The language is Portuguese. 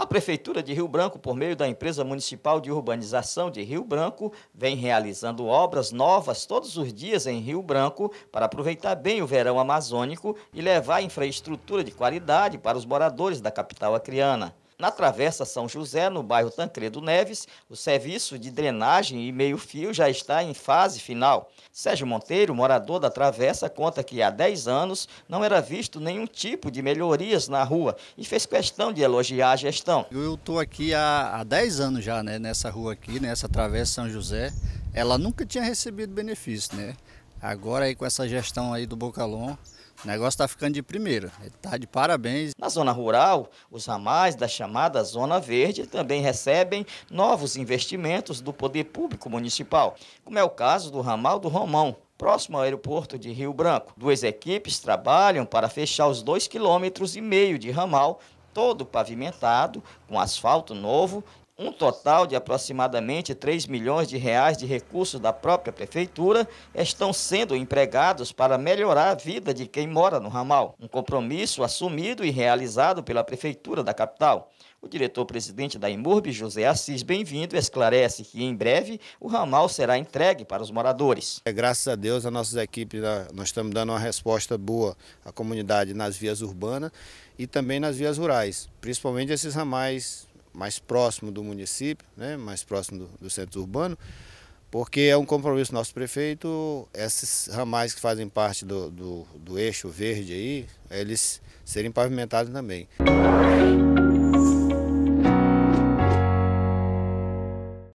A Prefeitura de Rio Branco, por meio da Empresa Municipal de Urbanização de Rio Branco, vem realizando obras novas todos os dias em Rio Branco para aproveitar bem o verão amazônico e levar infraestrutura de qualidade para os moradores da capital acriana na Travessa São José, no bairro Tancredo Neves, o serviço de drenagem e meio-fio já está em fase final. Sérgio Monteiro, morador da Travessa, conta que há 10 anos não era visto nenhum tipo de melhorias na rua e fez questão de elogiar a gestão. Eu estou aqui há, há 10 anos já, né, nessa rua aqui, nessa Travessa São José. Ela nunca tinha recebido benefício, né? Agora aí com essa gestão aí do Bocalon, o negócio está ficando de primeira. Está de parabéns. Na zona rural, os ramais da chamada Zona Verde também recebem novos investimentos do poder público municipal, como é o caso do ramal do Romão, próximo ao aeroporto de Rio Branco. Duas equipes trabalham para fechar os 2,5 km de ramal, todo pavimentado, com asfalto novo um total de aproximadamente 3 milhões de reais de recursos da própria prefeitura estão sendo empregados para melhorar a vida de quem mora no ramal, um compromisso assumido e realizado pela prefeitura da capital. O diretor-presidente da Imurb, José Assis Bem-vindo, esclarece que em breve o ramal será entregue para os moradores. É, graças a Deus, as nossas equipes, ah, nós estamos dando uma resposta boa à comunidade nas vias urbanas e também nas vias rurais, principalmente esses ramais mais próximo do município, né, mais próximo do, do centro urbano, porque é um compromisso nosso prefeito, esses ramais que fazem parte do, do, do eixo verde aí, eles serem pavimentados também.